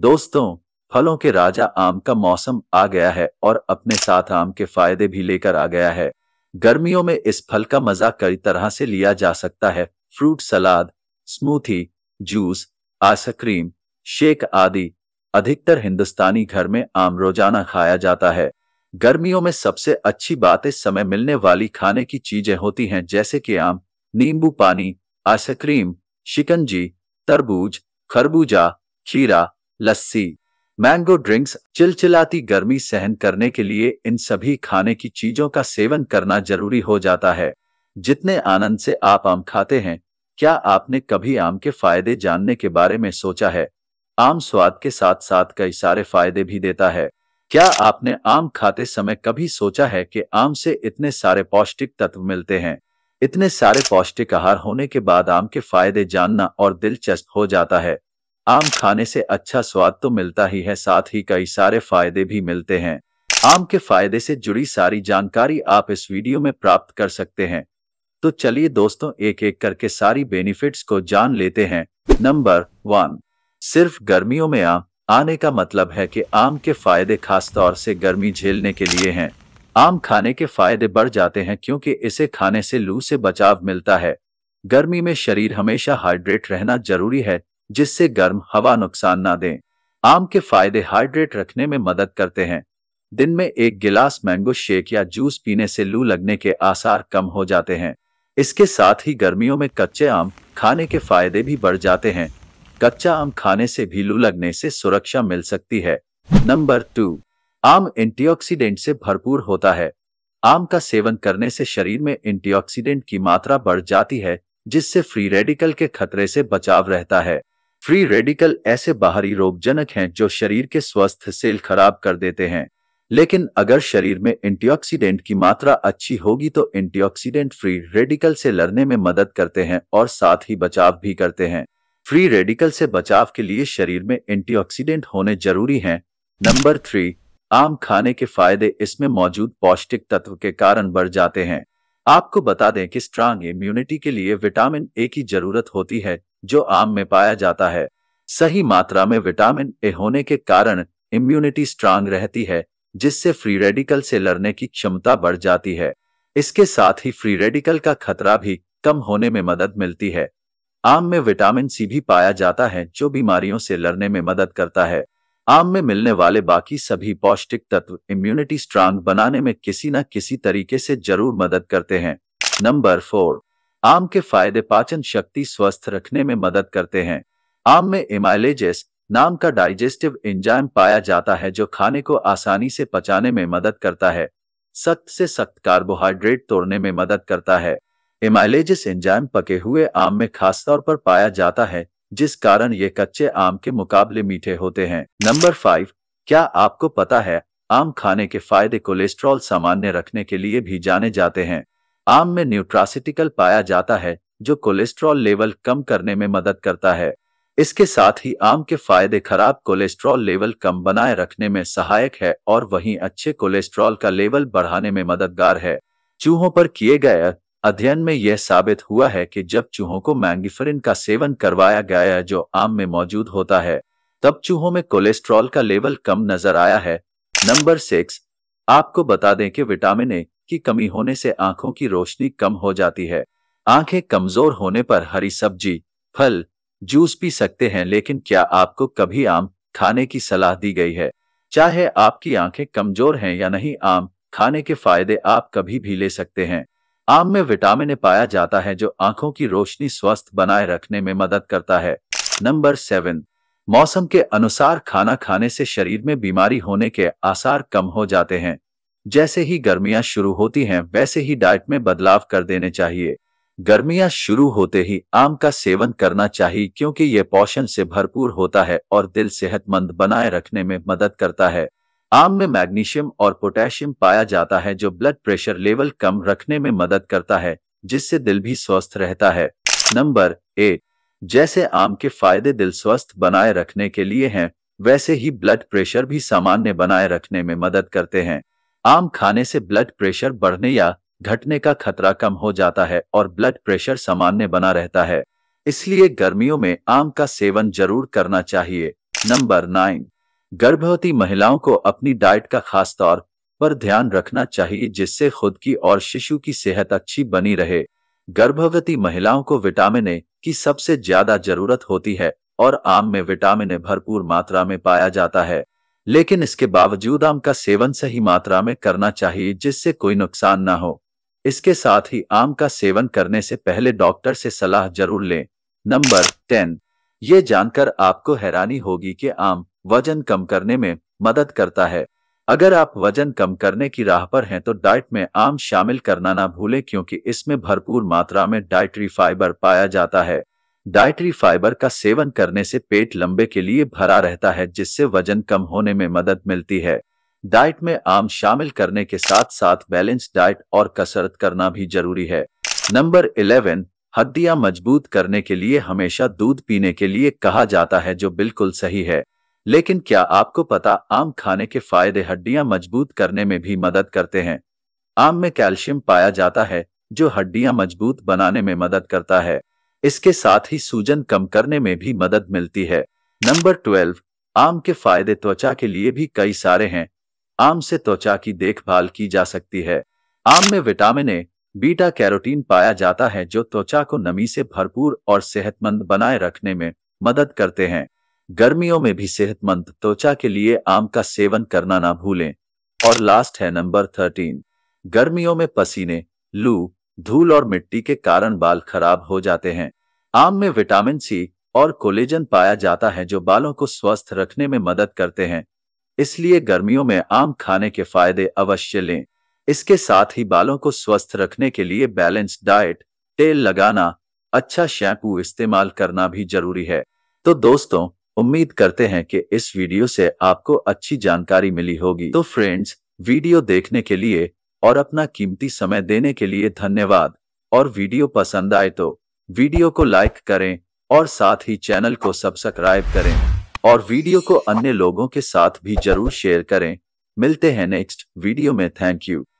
दोस्तों फलों के राजा आम का मौसम आ गया है और अपने साथ आम के फायदे भी लेकर आ गया है गर्मियों में इस फल का मजा कई तरह से लिया जा सकता है fruit salad smoothie juice ice cream shake आदि अधिकतर हिंदुस्तानी घर में आम रोजाना खाया जाता है गर्मियों में सबसे अच्छी बात इस समय मिलने वाली खाने की चीजें होती हैं जैसे कि आम नींबू पानी आइसक्रीम शिकंजी तरबूज खरबूजा खीरा लस्सी मैंगो ड्रिंक्स चिलचिलाती गर्मी सहन करने के लिए इन सभी खाने की चीजों का सेवन करना जरूरी हो जाता है जितने आनंद से आप आम खाते हैं क्या आपने कभी आम के फायदे जानने के बारे में सोचा है आम स्वाद के साथ साथ कई सारे फायदे भी देता है क्या आपने आम खाते समय कभी सोचा है कि आम से इतने सारे पौष्टिक तत्व मिलते हैं इतने सारे पौष्टिक आहार होने के बाद आम के फायदे जानना और दिलचस्प हो जाता है आम खाने से अच्छा स्वाद तो मिलता ही है साथ ही कई सारे फायदे भी मिलते हैं आम के फायदे से जुड़ी सारी जानकारी आप इस वीडियो में प्राप्त कर सकते हैं तो चलिए दोस्तों एक एक करके सारी बेनिफिट्स को जान लेते हैं नंबर वन सिर्फ गर्मियों में आम आने का मतलब है कि आम के फायदे खासतौर से गर्मी झेलने के लिए हैं आम खाने के फायदे बढ़ जाते हैं क्योंकि इसे खाने से लू से बचाव मिलता है गर्मी में शरीर हमेशा हाइड्रेट रहना जरूरी है जिससे गर्म हवा नुकसान ना दे आम के फायदे हाइड्रेट रखने में मदद करते हैं दिन में एक गिलास मैंगो शेक या जूस पीने से लू लगने के आसार कम हो जाते हैं इसके साथ ही गर्मियों में कच्चे आम खाने के फायदे भी बढ़ जाते हैं कच्चा आम खाने से भी लू लगने से सुरक्षा मिल सकती है नंबर टू आम एंटीऑक्सीडेंट से भरपूर होता है आम का सेवन करने से शरीर में एंटीऑक्सीडेंट की मात्रा बढ़ जाती है जिससे फ्री रेडिकल के खतरे से बचाव रहता है फ्री रेडिकल ऐसे बाहरी रोगजनक हैं जो शरीर के स्वस्थ सेल खराब कर देते हैं लेकिन अगर शरीर में एंटीऑक्सीडेंट की मात्रा अच्छी होगी तो एंटीऑक्सीडेंट फ्री रेडिकल से लड़ने में मदद करते हैं और साथ ही बचाव भी करते हैं फ्री रेडिकल से बचाव के लिए शरीर में एंटीऑक्सीडेंट होने जरूरी हैं नंबर थ्री आम खाने के फायदे इसमें मौजूद पौष्टिक तत्व के कारण बढ़ जाते हैं आपको बता दें कि स्ट्रांग इम्यूनिटी के लिए विटामिन ए की जरूरत होती है जो आम में पाया जाता है सही मात्रा में विटामिन ए होने के कारण इम्यूनिटी स्ट्रांग रहती है जिससे फ्री रेडिकल से लड़ने की क्षमता बढ़ जाती है इसके साथ ही फ्री रेडिकल का खतरा भी कम होने में मदद मिलती है आम में विटामिन सी भी पाया जाता है जो बीमारियों से लड़ने में मदद करता है आम में मिलने वाले बाकी सभी पौष्टिक तत्व इम्यूनिटी स्ट्रांग बनाने में किसी न किसी तरीके से जरूर मदद करते हैं नंबर फोर आम के फायदे पाचन शक्ति स्वस्थ रखने में मदद करते हैं आम में इमाइलेजेस नाम का डाइजेस्टिव एंजाइम पाया जाता है जो खाने को आसानी से पचाने में मदद करता है सख्त से सख्त कार्बोहाइड्रेट तोड़ने में मदद करता है इमाइलेजिस एंजाइम पके हुए आम में खासतौर पर पाया जाता है जिस कारण ये कच्चे आम के मुकाबले मीठे होते हैं नंबर फाइव क्या आपको पता है आम खाने के फायदे कोलेस्ट्रॉल सामान्य रखने के लिए भी जाने जाते हैं आम में न्यूट्रासिटिकल पाया जाता है जो कोलेस्ट्रॉल लेवल कम करने में मदद करता है इसके साथ ही आम के फायदे खराब कोलेस्ट्रॉल लेवल कम बनाए रखने में सहायक है और वहीं अच्छे कोलेस्ट्रॉल का लेवल बढ़ाने में मददगार है चूहों पर किए गए अध्ययन में यह साबित हुआ है कि जब चूहों को मैंगिफरिन का सेवन करवाया गया है जो आम में मौजूद होता है तब चूहों में कोलेस्ट्रॉल का लेवल कम नजर आया है नंबर सिक्स आपको बता दें कि विटामिन ए की कमी होने से आंखों की रोशनी कम हो जाती है आंखें कमजोर होने पर हरी सब्जी फल जूस पी सकते हैं लेकिन क्या आपको कभी आम खाने की सलाह दी गई है चाहे आपकी आंखें कमजोर हैं या नहीं आम खाने के फायदे आप कभी भी ले सकते हैं आम में विटामिन पाया जाता है जो आंखों की रोशनी स्वस्थ बनाए रखने में मदद करता है नंबर सेवन मौसम के अनुसार खाना खाने से शरीर में बीमारी होने के आसार कम हो जाते हैं जैसे ही गर्मियां शुरू होती हैं वैसे ही डाइट में बदलाव कर देने चाहिए गर्मियां शुरू होते ही आम का सेवन करना चाहिए क्योंकि ये पोषण से भरपूर होता है और दिल सेहतमंद बनाए रखने में मदद करता है आम में मैग्नीशियम और पोटेशियम पाया जाता है जो ब्लड प्रेशर लेवल कम रखने में मदद करता है जिससे दिल भी स्वस्थ रहता है नंबर एट जैसे आम के फायदे दिल स्वस्थ बनाए रखने के लिए हैं वैसे ही ब्लड प्रेशर भी सामान्य बनाए रखने में मदद करते हैं आम खाने से ब्लड प्रेशर बढ़ने या घटने का खतरा कम हो जाता है और ब्लड प्रेशर सामान्य बना रहता है इसलिए गर्मियों में आम का सेवन जरूर करना चाहिए नंबर नाइन गर्भवती महिलाओं को अपनी डाइट का खास तौर पर ध्यान रखना चाहिए जिससे खुद की और शिशु की सेहत अच्छी बनी रहे गर्भवती महिलाओं को विटामिन ए की सबसे ज्यादा जरूरत होती है और आम में विटामिन ए भरपूर मात्रा में पाया जाता है लेकिन इसके बावजूद आम का सेवन सही मात्रा में करना चाहिए जिससे कोई नुकसान ना हो इसके साथ ही आम का सेवन करने से पहले डॉक्टर से सलाह जरूर लें नंबर टेन ये जानकर आपको हैरानी होगी कि आम वजन कम करने में मदद करता है अगर आप वजन कम करने की राह पर हैं तो डाइट में आम शामिल करना ना भूलें क्योंकि इसमें भरपूर मात्रा में डाइटरी फाइबर पाया जाता है डाइटरी फाइबर का सेवन करने से पेट लंबे के लिए भरा रहता है जिससे वजन कम होने में मदद मिलती है डाइट में आम शामिल करने के साथ साथ बैलेंस डाइट और कसरत करना भी जरूरी है नंबर इलेवन हड्डियां मजबूत करने के लिए हमेशा दूध पीने के लिए कहा जाता है जो बिल्कुल सही है लेकिन क्या आपको पता आम खाने के फायदे हड्डियां मजबूत करने में भी मदद करते हैं आम में कैल्शियम पाया जाता है जो हड्डियां मजबूत बनाने में मदद करता है इसके साथ ही सूजन कम करने में भी मदद मिलती है नंबर ट्वेल्व आम के फायदे त्वचा के लिए भी कई सारे हैं आम से त्वचा की देखभाल की जा सकती है आम में विटामिन ए बीटा कैरोटीन पाया जाता है जो त्वचा को नमी से भरपूर और सेहतमंद बनाए रखने में मदद करते हैं गर्मियों में भी सेहतमंद त्वचा के लिए आम का सेवन करना ना भूलें और लास्ट है नंबर थर्टीन गर्मियों में पसीने लू धूल और मिट्टी के कारण बाल खराब हो जाते हैं आम में विटामिन सी और कोलेजन पाया जाता है जो बालों को स्वस्थ रखने में मदद करते हैं इसलिए गर्मियों में आम खाने के फायदे अवश्य लें इसके साथ ही बालों को स्वस्थ रखने के लिए बैलेंस्ड डाइट तेल लगाना अच्छा शैम्पू इस्तेमाल करना भी जरूरी है तो दोस्तों उम्मीद करते हैं कि इस वीडियो से आपको अच्छी जानकारी मिली होगी तो फ्रेंड्स वीडियो देखने के लिए और अपना कीमती समय देने के लिए धन्यवाद और वीडियो पसंद आए तो वीडियो को लाइक करें और साथ ही चैनल को सब्सक्राइब करें और वीडियो को अन्य लोगों के साथ भी जरूर शेयर करें मिलते हैं नेक्स्ट वीडियो में थैंक यू